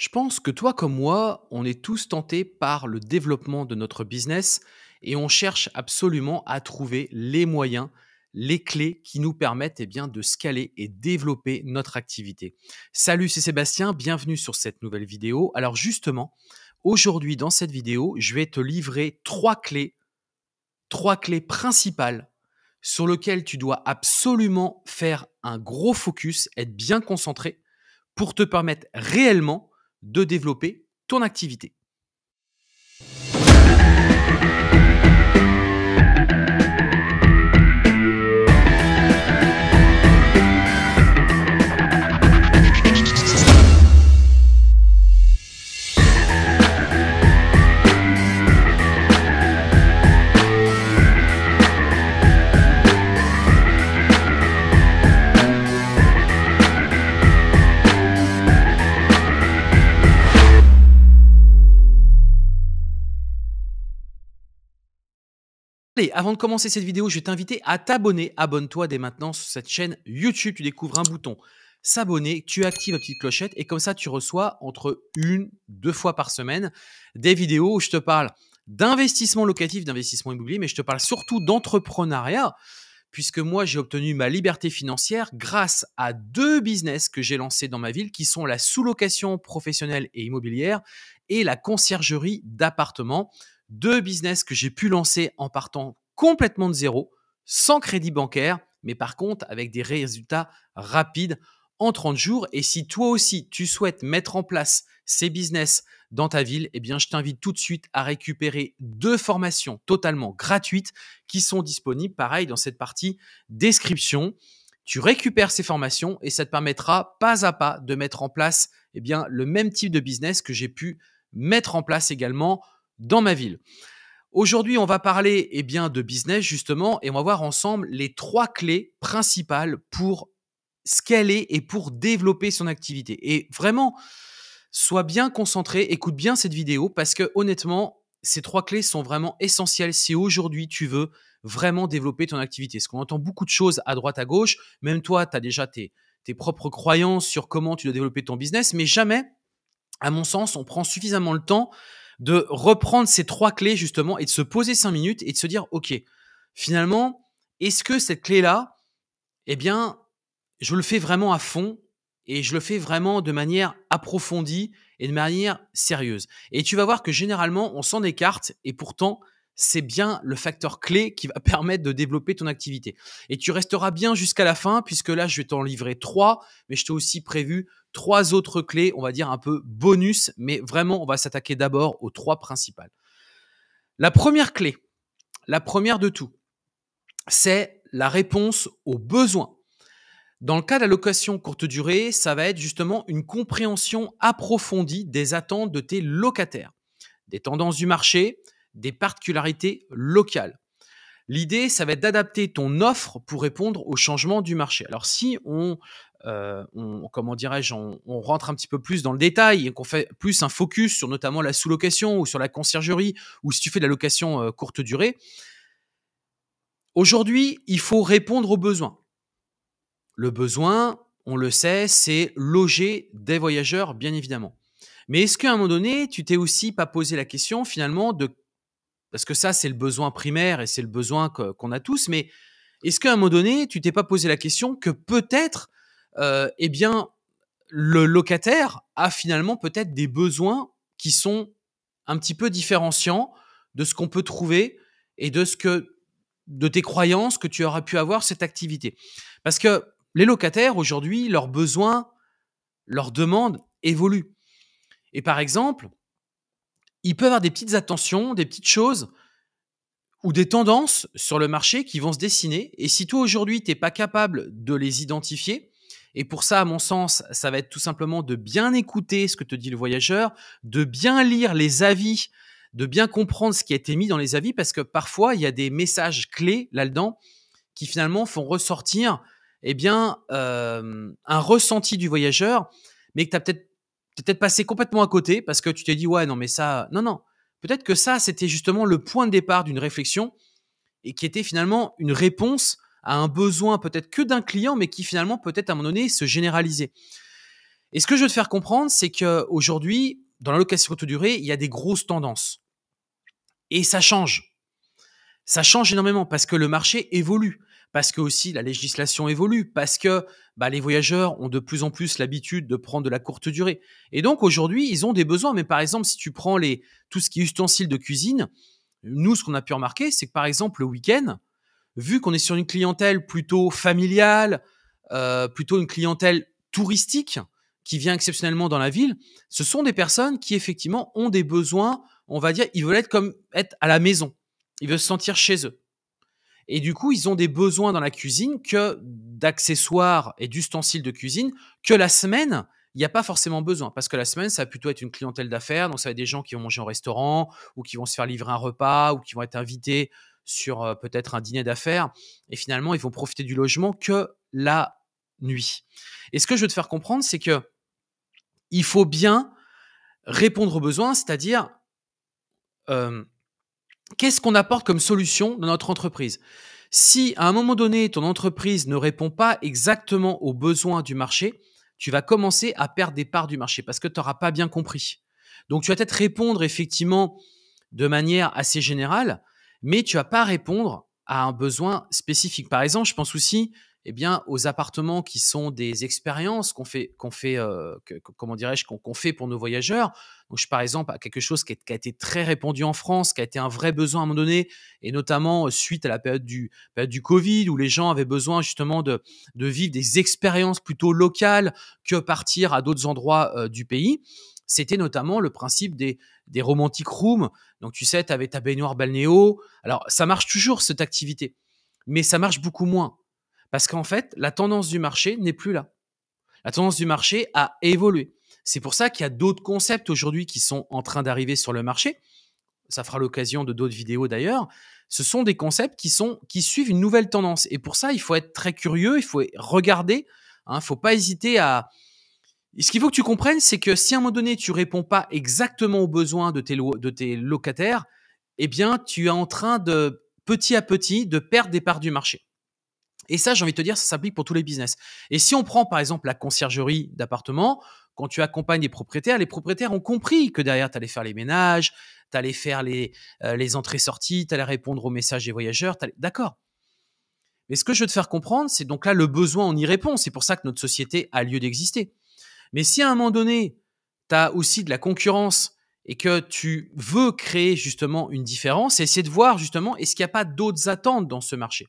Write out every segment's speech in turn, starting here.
Je pense que toi comme moi, on est tous tentés par le développement de notre business et on cherche absolument à trouver les moyens, les clés qui nous permettent eh bien, de scaler et développer notre activité. Salut, c'est Sébastien, bienvenue sur cette nouvelle vidéo. Alors justement, aujourd'hui dans cette vidéo, je vais te livrer trois clés, trois clés principales sur lesquelles tu dois absolument faire un gros focus, être bien concentré pour te permettre réellement de développer ton activité. avant de commencer cette vidéo, je vais t'inviter à t'abonner. Abonne-toi dès maintenant sur cette chaîne YouTube. Tu découvres un bouton s'abonner, tu actives la petite clochette et comme ça, tu reçois entre une, deux fois par semaine des vidéos où je te parle d'investissement locatif, d'investissement immobilier, mais je te parle surtout d'entrepreneuriat puisque moi, j'ai obtenu ma liberté financière grâce à deux business que j'ai lancés dans ma ville qui sont la sous-location professionnelle et immobilière et la conciergerie d'appartements deux business que j'ai pu lancer en partant complètement de zéro, sans crédit bancaire, mais par contre avec des résultats rapides en 30 jours. Et si toi aussi tu souhaites mettre en place ces business dans ta ville, eh bien je t'invite tout de suite à récupérer deux formations totalement gratuites qui sont disponibles, pareil, dans cette partie description. Tu récupères ces formations et ça te permettra pas à pas de mettre en place eh bien, le même type de business que j'ai pu mettre en place également dans ma ville. Aujourd'hui, on va parler eh bien, de business justement et on va voir ensemble les trois clés principales pour scaler et pour développer son activité. Et vraiment, sois bien concentré, écoute bien cette vidéo parce que honnêtement, ces trois clés sont vraiment essentielles si aujourd'hui tu veux vraiment développer ton activité. Parce qu'on entend beaucoup de choses à droite, à gauche. Même toi, tu as déjà tes, tes propres croyances sur comment tu dois développer ton business, mais jamais, à mon sens, on prend suffisamment le temps de reprendre ces trois clés justement et de se poser cinq minutes et de se dire, OK, finalement, est-ce que cette clé-là, eh bien, je le fais vraiment à fond et je le fais vraiment de manière approfondie et de manière sérieuse. Et tu vas voir que généralement, on s'en écarte et pourtant, c'est bien le facteur clé qui va permettre de développer ton activité. Et tu resteras bien jusqu'à la fin, puisque là, je vais t'en livrer trois, mais je t'ai aussi prévu trois autres clés, on va dire un peu bonus, mais vraiment, on va s'attaquer d'abord aux trois principales. La première clé, la première de tout, c'est la réponse aux besoins. Dans le cas de la location courte durée, ça va être justement une compréhension approfondie des attentes de tes locataires, des tendances du marché, des particularités locales. L'idée, ça va être d'adapter ton offre pour répondre aux changements du marché. Alors si on euh, on, comment dirais-je, on, rentre un petit peu plus dans le détail et qu'on fait plus un focus sur notamment la sous-location ou sur la conciergerie ou si tu fais de la location euh, courte durée. Aujourd'hui, il faut répondre aux besoins. Le besoin, on le sait, c'est loger des voyageurs, bien évidemment. Mais est-ce qu'à un moment donné, tu t'es aussi pas posé la question finalement de... Parce que ça, c'est le besoin primaire et c'est le besoin qu'on a tous, mais est-ce qu'à un moment donné, tu t'es pas posé la question que peut-être euh, eh bien, le locataire a finalement peut-être des besoins qui sont un petit peu différenciants de ce qu'on peut trouver et de ce que de tes croyances que tu auras pu avoir cette activité. Parce que les locataires aujourd'hui, leurs besoins, leurs demandes évoluent. Et par exemple, ils peuvent avoir des petites attentions, des petites choses ou des tendances sur le marché qui vont se dessiner. Et si toi aujourd'hui, tu n'es pas capable de les identifier, et pour ça, à mon sens, ça va être tout simplement de bien écouter ce que te dit le voyageur, de bien lire les avis, de bien comprendre ce qui a été mis dans les avis, parce que parfois, il y a des messages clés là-dedans qui finalement font ressortir eh bien, euh, un ressenti du voyageur, mais que tu as peut-être peut-être passé complètement à côté parce que tu t'es dit ouais non mais ça non non peut-être que ça c'était justement le point de départ d'une réflexion et qui était finalement une réponse à un besoin peut-être que d'un client, mais qui finalement peut-être à un moment donné se généraliser. Et ce que je veux te faire comprendre, c'est qu'aujourd'hui, dans la location courte durée, il y a des grosses tendances. Et ça change. Ça change énormément parce que le marché évolue, parce que aussi la législation évolue, parce que bah, les voyageurs ont de plus en plus l'habitude de prendre de la courte durée. Et donc aujourd'hui, ils ont des besoins. Mais par exemple, si tu prends les, tout ce qui est ustensiles de cuisine, nous, ce qu'on a pu remarquer, c'est que par exemple, le week-end, vu qu'on est sur une clientèle plutôt familiale, euh, plutôt une clientèle touristique qui vient exceptionnellement dans la ville, ce sont des personnes qui effectivement ont des besoins, on va dire, ils veulent être comme être à la maison, ils veulent se sentir chez eux. Et du coup, ils ont des besoins dans la cuisine que d'accessoires et d'ustensiles de cuisine que la semaine, il n'y a pas forcément besoin. Parce que la semaine, ça va plutôt être une clientèle d'affaires. Donc, ça va être des gens qui vont manger en restaurant ou qui vont se faire livrer un repas ou qui vont être invités sur peut-être un dîner d'affaires, et finalement, ils vont profiter du logement que la nuit. Et ce que je veux te faire comprendre, c'est que il faut bien répondre aux besoins, c'est-à-dire qu'est-ce qu'on apporte comme solution dans notre entreprise. Si à un moment donné, ton entreprise ne répond pas exactement aux besoins du marché, tu vas commencer à perdre des parts du marché parce que tu n'auras pas bien compris. Donc tu vas peut-être répondre effectivement de manière assez générale, mais tu vas pas répondre à un besoin spécifique. Par exemple, je pense aussi eh bien, aux appartements qui sont des expériences qu'on fait, qu'on fait euh, comment dirais-je, qu'on fait pour nos voyageurs. Donc, je, par exemple, à quelque chose qui a, été très répandu en France, qui a été un vrai besoin à un moment donné, et notamment euh, suite à la période du, Covid, où les gens avaient besoin justement de, vivre des expériences plutôt locales que partir à d'autres endroits euh, du pays c'était notamment le principe des, des romantic rooms. Donc, tu sais, tu avais ta baignoire balnéo. Alors, ça marche toujours, cette activité, mais ça marche beaucoup moins. Parce qu'en fait, la tendance du marché n'est plus là. La tendance du marché a évolué. C'est pour ça qu'il y a d'autres concepts aujourd'hui qui sont en train d'arriver sur le marché. Ça fera l'occasion de d'autres vidéos d'ailleurs. Ce sont des concepts qui, sont, qui suivent une nouvelle tendance. Et pour ça, il faut être très curieux, il faut regarder. Il hein. ne faut pas hésiter à, ce qu'il faut que tu comprennes, c'est que si à un moment donné, tu réponds pas exactement aux besoins de tes, de tes locataires, eh bien, tu es en train de, petit à petit, de perdre des parts du marché. Et ça, j'ai envie de te dire, ça s'applique pour tous les business. Et si on prend, par exemple, la conciergerie d'appartement, quand tu accompagnes les propriétaires, les propriétaires ont compris que derrière, tu allais faire les ménages, tu allais faire les, euh, les entrées-sorties, tu allais répondre aux messages des voyageurs. D'accord. Mais ce que je veux te faire comprendre, c'est donc là le besoin, on y répond. C'est pour ça que notre société a lieu d'exister. Mais si à un moment donné, tu as aussi de la concurrence et que tu veux créer justement une différence, essayer de voir justement est-ce qu'il n'y a pas d'autres attentes dans ce marché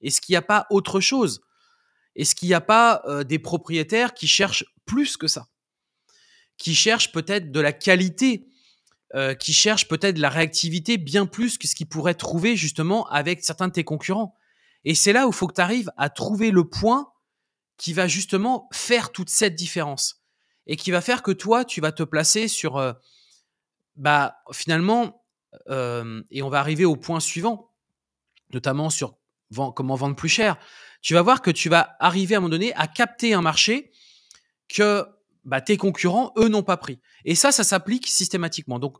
Est-ce qu'il n'y a pas autre chose Est-ce qu'il n'y a pas euh, des propriétaires qui cherchent plus que ça Qui cherchent peut-être de la qualité euh, qui cherchent peut-être la réactivité bien plus que ce qu'ils pourraient trouver justement avec certains de tes concurrents. Et c'est là où il faut que tu arrives à trouver le point qui va justement faire toute cette différence et qui va faire que toi, tu vas te placer sur, euh, bah, finalement, euh, et on va arriver au point suivant, notamment sur comment vendre plus cher. Tu vas voir que tu vas arriver à un moment donné à capter un marché que bah, tes concurrents, eux, n'ont pas pris. Et ça, ça s'applique systématiquement. Donc,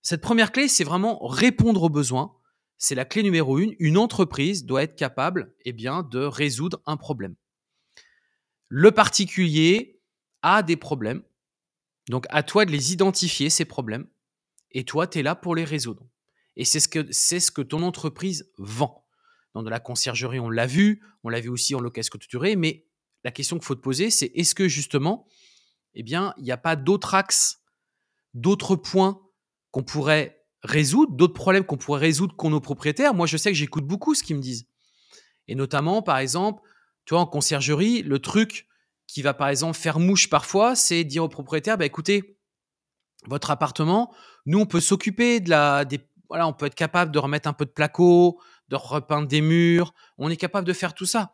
cette première clé, c'est vraiment répondre aux besoins. C'est la clé numéro une. Une entreprise doit être capable eh bien, de résoudre un problème le particulier a des problèmes. Donc à toi de les identifier, ces problèmes. Et toi, tu es là pour les résoudre. Et c'est ce, que, c'est ce que ton entreprise vend. Dans de la conciergerie, on l'a vu, on l'a vu aussi en location couturée. mais la question qu'il faut te poser, c'est est-ce que justement, eh bien, il n'y a pas d'autres axes, d'autres points qu'on pourrait résoudre, d'autres problèmes qu'on pourrait résoudre qu'ont nos propriétaires Moi, je sais que j'écoute beaucoup ce qu'ils me disent. Et notamment, par exemple, tu vois, en conciergerie, le truc qui va par exemple faire mouche parfois, c'est dire au propriétaire, bah, écoutez, votre appartement, nous on peut s'occuper de la, voilà, on peut être capable de remettre un peu de placo, de repeindre des murs, on est capable de faire tout ça.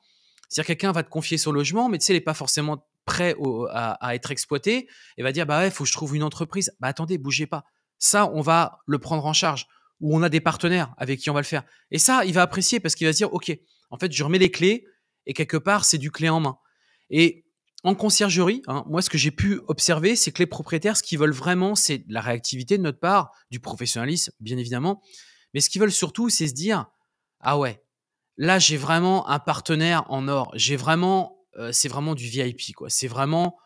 C'est-à-dire quelqu'un va te confier son logement, mais tu sais, il n'est pas forcément prêt à, être exploité et va dire, bah ouais, faut que je trouve une entreprise. Bah attendez, bougez pas. Ça, on va le prendre en charge ou on a des partenaires avec qui on va le faire. Et ça, il va apprécier parce qu'il va se dire, ok, en fait, je remets les clés et quelque part, c'est du clé en main. Et en conciergerie, hein, moi, ce que j'ai pu observer, c'est que les propriétaires, ce qu'ils veulent vraiment, c'est la réactivité de notre part, du professionnalisme, bien évidemment. Mais ce qu'ils veulent surtout, c'est se dire Ah ouais, là, j'ai vraiment un partenaire en or. J'ai vraiment, euh, c'est vraiment du VIP, quoi. C'est vraiment,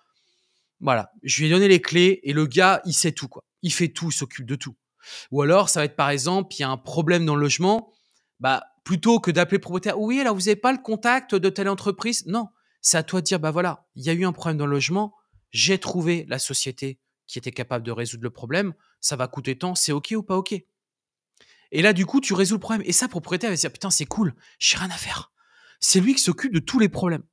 voilà, je lui ai donné les clés et le gars, il sait tout, quoi. Il fait tout, il s'occupe de tout. Ou alors, ça va être par exemple, il y a un problème dans le logement, bah, plutôt que d'appeler le propriétaire, oui, là, vous n'avez pas le contact de telle entreprise. Non, c'est à toi de dire, bah voilà, il y a eu un problème dans le logement, j'ai trouvé la société qui était capable de résoudre le problème, ça va coûter tant, c'est OK ou pas OK Et là, du coup, tu résous le problème. Et ça, le propriétaire va se dire, putain, c'est cool, j'ai rien à faire. C'est lui qui s'occupe de tous les problèmes.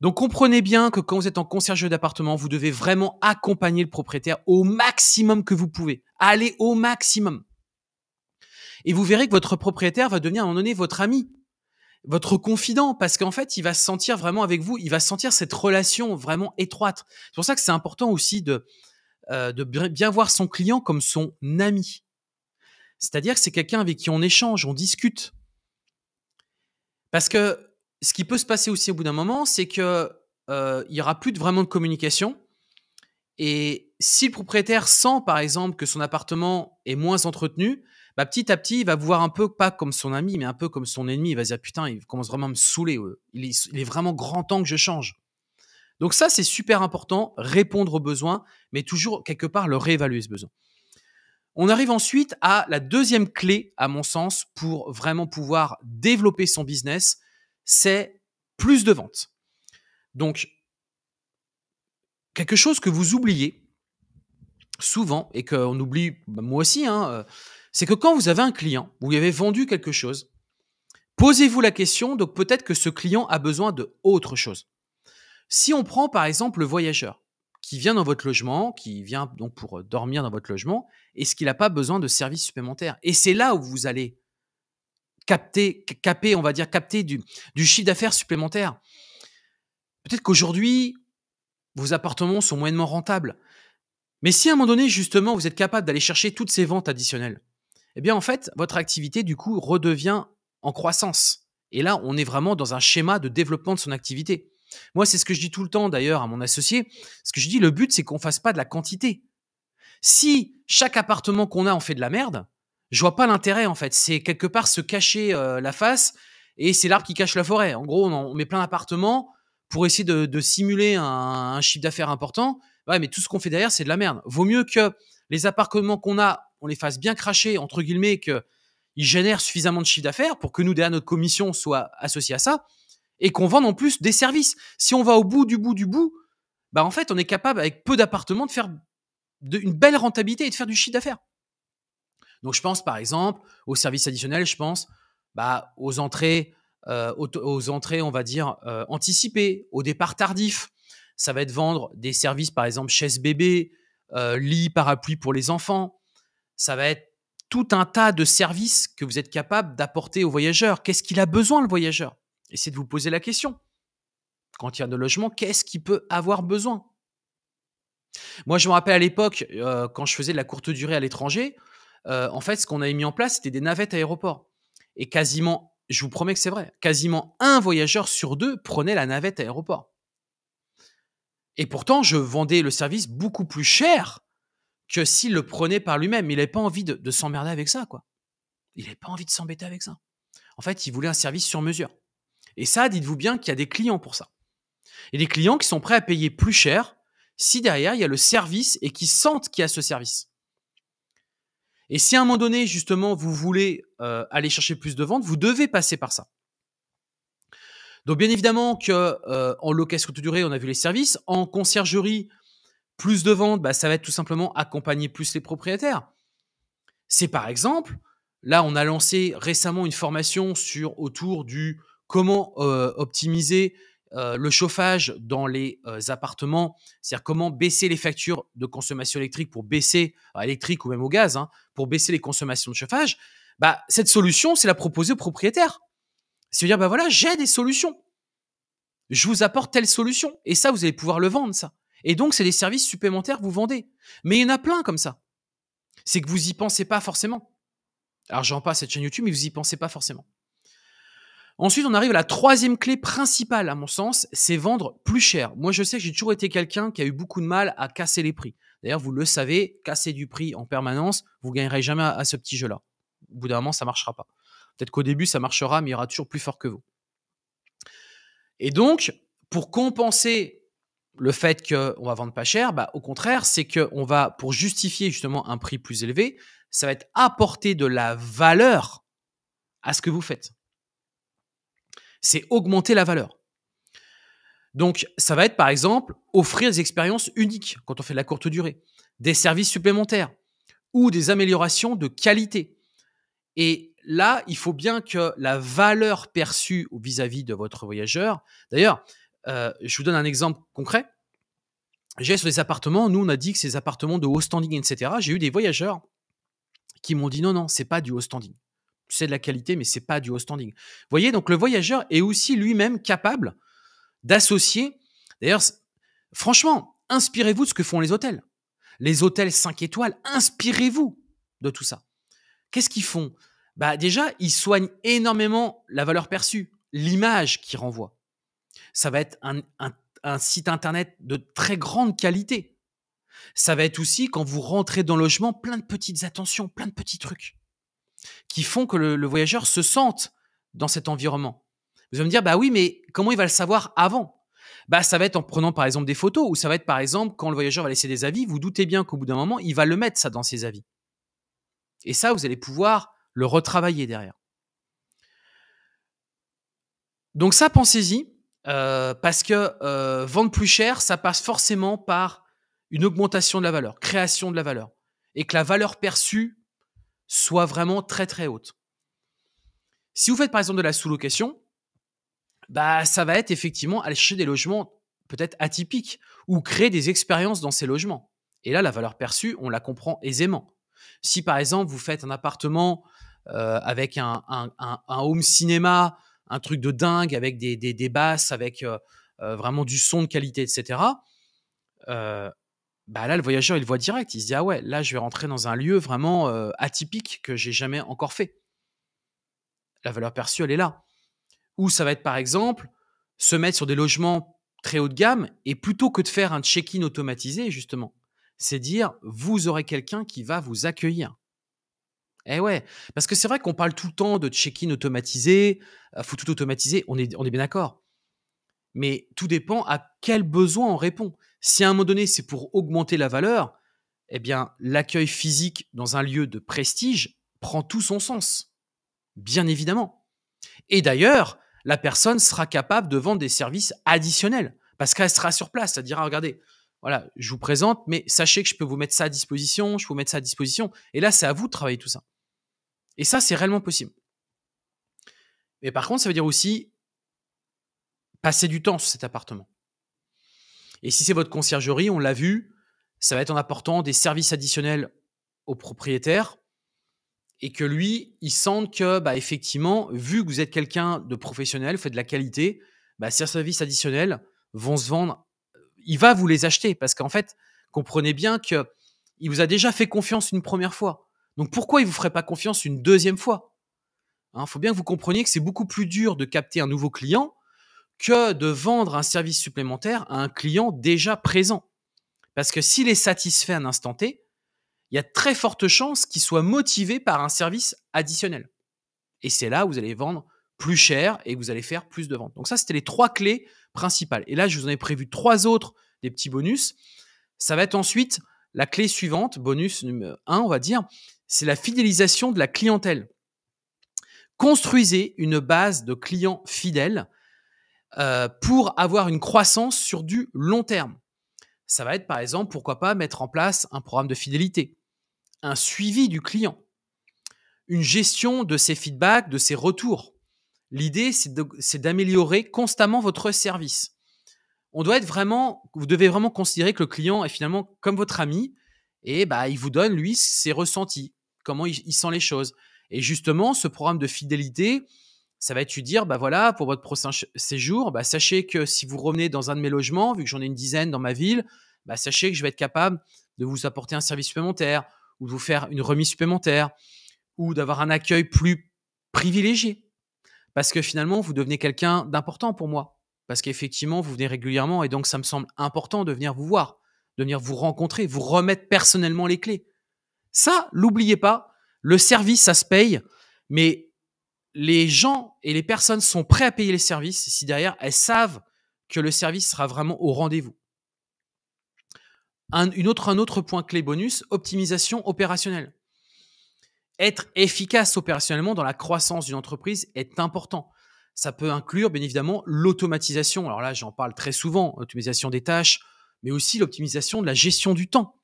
Donc comprenez bien que quand vous êtes en concierge d'appartement, vous devez vraiment accompagner le propriétaire au maximum que vous pouvez. Allez au maximum. Et vous verrez que votre propriétaire va devenir à un moment donné votre ami, votre confident, parce qu'en fait, il va se sentir vraiment avec vous, il va sentir cette relation vraiment étroite. C'est pour ça que c'est important aussi de, euh, bien voir son client comme son ami. C'est-à-dire que c'est quelqu'un avec qui on échange, on discute. Parce que ce qui peut se passer aussi au bout d'un moment, c'est qu'il euh, il y aura plus de, vraiment de communication. Et si le propriétaire sent, par exemple, que son appartement est moins entretenu, bah, petit à petit, il va voir un peu, pas comme son ami, mais un peu comme son ennemi. Il va se dire, putain, il commence vraiment à me saouler. Il est, vraiment grand temps que je change. Donc ça, c'est super important, répondre aux besoins, mais toujours quelque part le réévaluer ce besoin. On arrive ensuite à la deuxième clé, à mon sens, pour vraiment pouvoir développer son business, c'est plus de ventes. Donc, quelque chose que vous oubliez souvent et qu'on oublie, bah, moi aussi, hein, euh, c'est que quand vous avez un client, vous lui avez vendu quelque chose, posez-vous la question, donc peut-être que ce client a besoin de autre chose. Si on prend par exemple le voyageur qui vient dans votre logement, qui vient donc pour euh, dormir dans votre logement, est-ce qu'il n'a pas besoin de services supplémentaires Et c'est là où vous allez capter, caper, on va dire capter du, du chiffre d'affaires supplémentaire. Peut-être qu'aujourd'hui, vos appartements sont moyennement rentables. Mais si à un moment donné, justement, vous êtes capable d'aller chercher toutes ces ventes additionnelles, eh bien en fait, votre activité du coup redevient en croissance. Et là, on est vraiment dans un schéma de développement de son activité. Moi, c'est ce que je dis tout le temps d'ailleurs à mon associé. Ce que je dis, le but, c'est qu'on ne fasse pas de la quantité. Si chaque appartement qu'on a en fait de la merde, je vois pas l'intérêt en fait. C'est quelque part se cacher euh, la face et c'est l'arbre qui cache la forêt. En gros, on, met plein d'appartements pour essayer de, simuler un, chiffre d'affaires important. Ouais, mais tout ce qu'on fait derrière, c'est de la merde. Vaut mieux que les appartements qu'on a, on les fasse bien cracher, entre guillemets, qu'ils génèrent suffisamment de chiffre d'affaires pour que nous, derrière notre commission, soit associés à ça, et qu'on vende en plus des services. Si on va au bout du bout du bout, bah en fait, on est capable, avec peu d'appartements, de faire une belle rentabilité et de faire du chiffre d'affaires. Donc, je pense, par exemple, aux services additionnels, je pense bah, aux entrées, euh, aux, entrées, on va dire, euh, anticipées, au départ tardif. Ça va être vendre des services, par exemple, chaise bébé, euh, lit, parapluie pour les enfants, ça va être tout un tas de services que vous êtes capable d'apporter au voyageur. Qu'est-ce qu'il a besoin, le voyageur Essayez de vous poser la question. Quand il y a de logement, qu'est-ce qu'il peut avoir besoin Moi, je me rappelle à l'époque, euh, quand je faisais de la courte durée à l'étranger, euh, en fait, ce qu'on avait mis en place, c'était des navettes à aéroport. Et quasiment, je vous promets que c'est vrai, quasiment un voyageur sur deux prenait la navette aéroport. Et pourtant, je vendais le service beaucoup plus cher que s'il le prenait par lui-même. Il n'avait pas envie de, s'emmerder avec ça, quoi. Il n'avait pas envie de s'embêter avec ça. En fait, il voulait un service sur mesure. Et ça, dites-vous bien qu'il y a des clients pour ça. Et des clients qui sont prêts à payer plus cher si derrière il y a le service et qui sentent qu'il y a ce service. Et si à un moment donné, justement, vous voulez euh, aller chercher plus de ventes, vous devez passer par ça. Donc bien évidemment qu'en euh, en location courte durée, on a vu les services. En conciergerie, plus de ventes, bah, ça va être tout simplement accompagner plus les propriétaires. C'est par exemple, là, on a lancé récemment une formation sur autour du comment euh, optimiser euh, le chauffage dans les euh, appartements, c'est-à-dire comment baisser les factures de consommation électrique pour baisser, électrique ou même au gaz, hein, pour baisser les consommations de chauffage. Bah, cette solution, c'est la proposer aux propriétaires. C'est dire, bah voilà, j'ai des solutions. Je vous apporte telle solution. Et ça, vous allez pouvoir le vendre, ça. Et donc, c'est des services supplémentaires que vous vendez. Mais il y en a plein comme ça. C'est que vous y pensez pas forcément. Alors, j'en passe cette chaîne YouTube, mais vous y pensez pas forcément. Ensuite, on arrive à la troisième clé principale, à mon sens, c'est vendre plus cher. Moi, je sais que j'ai toujours été quelqu'un qui a eu beaucoup de mal à casser les prix. D'ailleurs, vous le savez, casser du prix en permanence, vous gagnerez jamais à ce petit jeu-là. Au bout d'un moment, ça ne marchera pas. Peut-être qu'au début, ça marchera, mais il y aura toujours plus fort que vous. Et donc, pour compenser le fait qu'on va vendre pas cher, bah, au contraire, c'est qu'on va, pour justifier justement un prix plus élevé, ça va être apporter de la valeur à ce que vous faites. C'est augmenter la valeur. Donc, ça va être par exemple offrir des expériences uniques quand on fait de la courte durée, des services supplémentaires ou des améliorations de qualité. Et là, il faut bien que la valeur perçue vis à -vis de votre voyageur, d'ailleurs, euh, je vous donne un exemple concret. J'ai sur les appartements, nous on a dit que ces appartements de haut standing, etc. J'ai eu des voyageurs qui m'ont dit non, non, c'est pas du haut standing. C'est de la qualité, mais c'est pas du haut standing. Vous voyez, donc le voyageur est aussi lui-même capable d'associer. D'ailleurs, franchement, inspirez-vous de ce que font les hôtels. Les hôtels 5 étoiles, inspirez-vous de tout ça. Qu'est-ce qu'ils font bah déjà, ils soignent énormément la valeur perçue, l'image qu'ils renvoient ça va être un, site internet de très grande qualité. Ça va être aussi, quand vous rentrez dans le logement, plein de petites attentions, plein de petits trucs qui font que le, voyageur se sente dans cet environnement. Vous allez me dire, bah oui, mais comment il va le savoir avant bah, ça va être en prenant par exemple des photos ou ça va être par exemple quand le voyageur va laisser des avis, vous doutez bien qu'au bout d'un moment, il va le mettre ça dans ses avis. Et ça, vous allez pouvoir le retravailler derrière. Donc ça, pensez-y. Euh, parce que euh, vendre plus cher, ça passe forcément par une augmentation de la valeur, création de la valeur, et que la valeur perçue soit vraiment très très haute. Si vous faites par exemple de la sous-location, bah ça va être effectivement aller chercher des logements peut-être atypiques ou créer des expériences dans ces logements. Et là, la valeur perçue, on la comprend aisément. Si par exemple vous faites un appartement euh, avec un, un, un home cinéma un truc de dingue avec des, basses, avec euh, euh, vraiment du son de qualité, etc. Euh, bah là, le voyageur, il voit direct. Il se dit ah ouais, là, je vais rentrer dans un lieu vraiment atypique que j'ai jamais encore fait. La valeur perçue, elle est là. Ou ça va être par exemple se mettre sur des logements très haut de gamme et plutôt que de faire un check-in automatisé, justement, c'est dire vous aurez quelqu'un qui va vous accueillir. Eh ouais, parce que c'est vrai qu'on parle tout le temps de check-in automatisé, euh, faut tout automatiser, on est, on est bien d'accord. Mais tout dépend à quel besoin on répond. Si à un moment donné c'est pour augmenter la valeur, eh bien l'accueil physique dans un lieu de prestige prend tout son sens. Bien évidemment. Et d'ailleurs, la personne sera capable de vendre des services additionnels parce qu'elle sera sur place, elle dira regardez, voilà, je vous présente, mais sachez que je peux vous mettre ça à disposition, je peux vous mettre ça à disposition. Et là, c'est à vous de travailler tout ça. Et ça, c'est réellement possible. Mais par contre, ça veut dire aussi passer du temps sur cet appartement. Et si c'est votre conciergerie, on l'a vu, ça va être en apportant des services additionnels au propriétaire et que lui, il sente que, bah, effectivement, vu que vous êtes quelqu'un de professionnel, vous faites de la qualité, bah, ces services additionnels vont se vendre. Euh, il va vous les acheter parce qu'en fait, comprenez bien qu'il il vous a déjà fait confiance une première fois. Donc pourquoi il vous ferait pas confiance une deuxième fois Il hein, faut bien que vous compreniez que c'est beaucoup plus dur de capter un nouveau client que de vendre un service supplémentaire à un client déjà présent. Parce que s'il est satisfait à un instant T, il y a très forte chance qu'il soit motivé par un service additionnel. Et c'est là où vous allez vendre plus cher et vous allez faire plus de ventes. Donc ça, c'était les trois clés principales. Et là, je vous en ai prévu trois autres, des petits bonus. Ça va être ensuite la clé suivante, bonus numéro 1, on va dire, c'est la fidélisation de la clientèle. Construisez une base de clients fidèles euh, pour avoir une croissance sur du long terme. Ça va être par exemple, pourquoi pas, mettre en place un programme de fidélité, un suivi du client, une gestion de ses feedbacks, de ses retours. L'idée, c'est d'améliorer constamment votre service. On doit être vraiment, vous devez vraiment considérer que le client est finalement comme votre ami et bah, il vous donne, lui, ses ressentis, comment il, sent les choses. Et justement, ce programme de fidélité, ça va être lui dire, bah voilà, pour votre prochain séjour, bah sachez que si vous revenez dans un de mes logements, vu que j'en ai une dizaine dans ma ville, bah sachez que je vais être capable de vous apporter un service supplémentaire ou de vous faire une remise supplémentaire ou d'avoir un accueil plus privilégié. Parce que finalement, vous devenez quelqu'un d'important pour moi. Parce qu'effectivement, vous venez régulièrement et donc ça me semble important de venir vous voir, de venir vous rencontrer, vous remettre personnellement les clés. Ça, l'oubliez pas, le service, ça se paye, mais les gens et les personnes sont prêts à payer les services si derrière, elles savent que le service sera vraiment au rendez-vous. Un, autre, autre point clé bonus, optimisation opérationnelle. Être efficace opérationnellement dans la croissance d'une entreprise est important. Ça peut inclure, bien évidemment, l'automatisation. Alors là, j'en parle très souvent, optimisation des tâches, mais aussi l'optimisation de la gestion du temps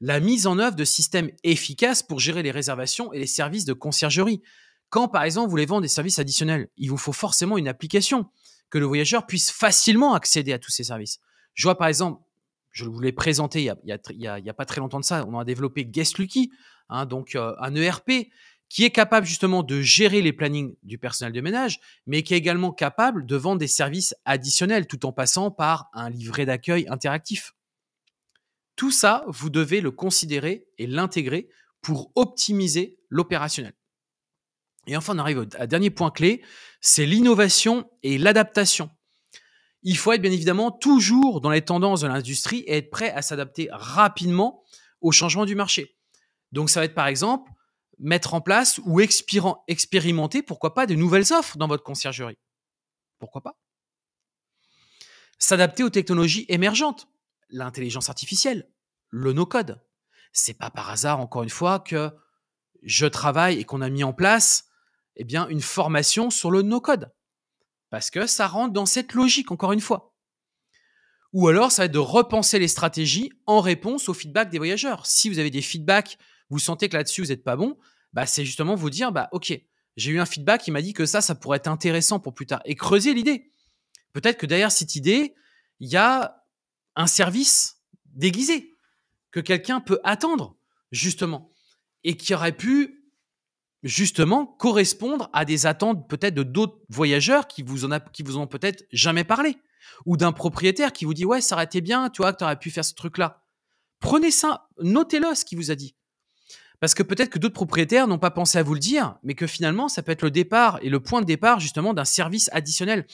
la mise en œuvre de systèmes efficaces pour gérer les réservations et les services de conciergerie. Quand, par exemple, vous voulez vendre des services additionnels, il vous faut forcément une application que le voyageur puisse facilement accéder à tous ces services. Je vois, par exemple, je vous l'ai présenté il n'y a, pas très longtemps de ça, on a développé Guest Lucky, hein, donc euh, un ERP qui est capable justement de gérer les plannings du personnel de ménage, mais qui est également capable de vendre des services additionnels tout en passant par un livret d'accueil interactif. Tout ça, vous devez le considérer et l'intégrer pour optimiser l'opérationnel. Et enfin, on arrive au dernier point clé, c'est l'innovation et l'adaptation. Il faut être bien évidemment toujours dans les tendances de l'industrie et être prêt à s'adapter rapidement aux changements du marché. Donc ça va être par exemple mettre en place ou expérimenter, pourquoi pas, de nouvelles offres dans votre conciergerie. Pourquoi pas S'adapter aux technologies émergentes l'intelligence artificielle, le no-code. C'est pas par hasard, encore une fois, que je travaille et qu'on a mis en place eh bien, une formation sur le no-code. Parce que ça rentre dans cette logique, encore une fois. Ou alors, ça va être de repenser les stratégies en réponse au feedback des voyageurs. Si vous avez des feedbacks, vous sentez que là-dessus, vous n'êtes pas bon, bah, c'est justement vous dire, bah, OK, j'ai eu un feedback qui m'a dit que ça, ça pourrait être intéressant pour plus tard. Et creuser l'idée. Peut-être que derrière cette idée, il y a un service déguisé que quelqu'un peut attendre, justement, et qui aurait pu, justement, correspondre à des attentes peut-être de d'autres voyageurs qui vous en, a, qui vous ont peut-être jamais parlé, ou d'un propriétaire qui vous dit, ouais, ça aurait été bien, tu vois, que tu aurais pu faire ce truc-là. Prenez ça, notez-le ce qu'il vous a dit. Parce que peut-être que d'autres propriétaires n'ont pas pensé à vous le dire, mais que finalement, ça peut être le départ et le point de départ justement d'un service additionnel.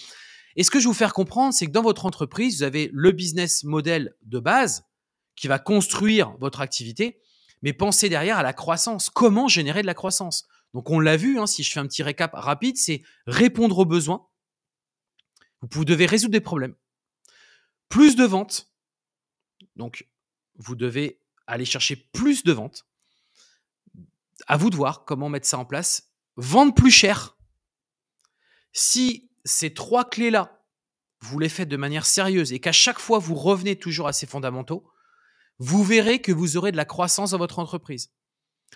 Et ce que je vais vous faire comprendre, c'est que dans votre entreprise, vous avez le business model de base qui va construire votre activité, mais pensez derrière à la croissance. Comment générer de la croissance Donc, on l'a vu, hein, si je fais un petit récap rapide, c'est répondre aux besoins. Vous devez résoudre des problèmes. Plus de ventes. Donc, vous devez aller chercher plus de ventes. À vous de voir comment mettre ça en place. Vendre plus cher. Si ces trois clés-là, vous les faites de manière sérieuse et qu'à chaque fois vous revenez toujours à ces fondamentaux, vous verrez que vous aurez de la croissance dans votre entreprise.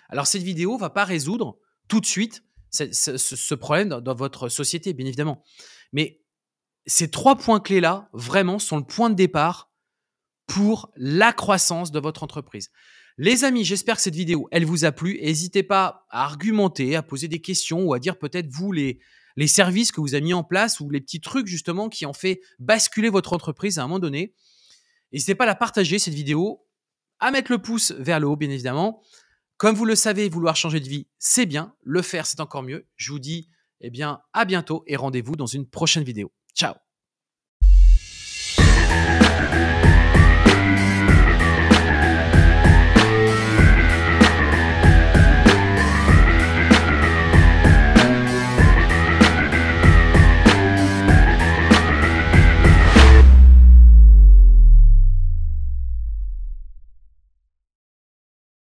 Alors cette vidéo va pas résoudre tout de suite ce, problème dans, votre société, bien évidemment. Mais ces trois points clés-là, vraiment, sont le point de départ pour la croissance de votre entreprise. Les amis, j'espère que cette vidéo, elle vous a plu. N'hésitez pas à argumenter, à poser des questions ou à dire peut-être vous les, les services que vous avez mis en place ou les petits trucs justement qui ont fait basculer votre entreprise à un moment donné. N'hésitez pas à la partager, cette vidéo, à mettre le pouce vers le haut, bien évidemment. Comme vous le savez, vouloir changer de vie, c'est bien. Le faire, c'est encore mieux. Je vous dis eh bien, à bientôt et rendez-vous dans une prochaine vidéo. Ciao